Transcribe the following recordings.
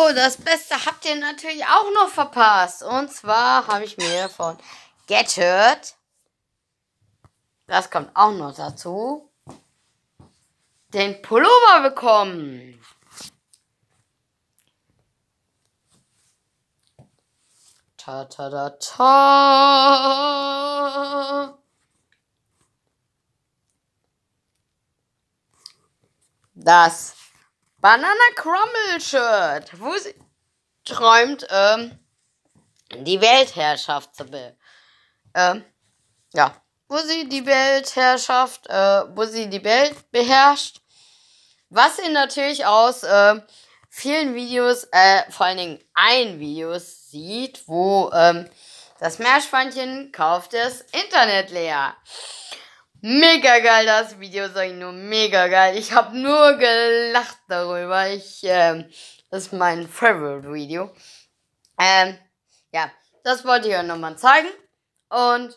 Oh, das Beste habt ihr natürlich auch noch verpasst. Und zwar habe ich mir von Gadget, das kommt auch noch dazu, den Pullover bekommen. Ta ta ta ta. Das Banana Crumble Shirt, wo sie träumt, ähm, die Weltherrschaft zu be ähm, ja, wo sie die Weltherrschaft, äh, wo sie die Welt beherrscht, was sie natürlich aus äh, vielen Videos, äh, vor allen Dingen ein Videos sieht, wo ähm, das Meerschweinchen kauft das Internet leer. Mega geil das Video, sag ich nur, mega geil. Ich habe nur gelacht darüber. Ich, ähm, das ist mein Favorite Video. Ähm, ja, das wollte ich euch nochmal zeigen. Und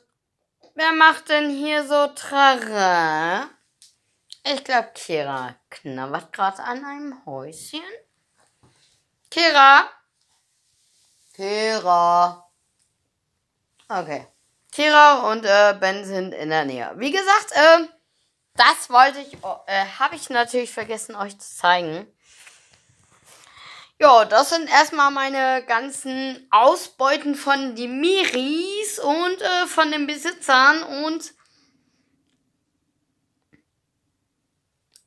wer macht denn hier so Trara? Ich glaube, Kira knabbert gerade an einem Häuschen. Kira? Kira. Okay. Kira und äh, Ben sind in der Nähe. Wie gesagt, äh, das wollte ich, oh, äh, habe ich natürlich vergessen euch zu zeigen. Ja, das sind erstmal meine ganzen Ausbeuten von die Miris und äh, von den Besitzern und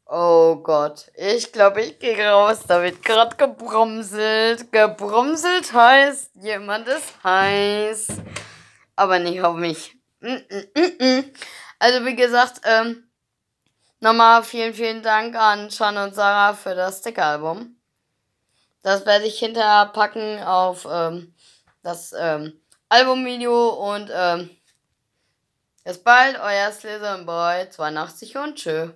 Oh Gott, ich glaube, ich gehe raus. Da wird gerade gebrumselt. Gebrumselt heißt, jemand ist heiß aber nicht auf mich. Mm, mm, mm, also wie gesagt, ähm, nochmal vielen, vielen Dank an Sean und Sarah für das Stickeralbum. Das werde ich hinterher packen auf ähm, das ähm, Albumvideo und ähm, bis bald, euer Slytherin Boy 82 und tschö.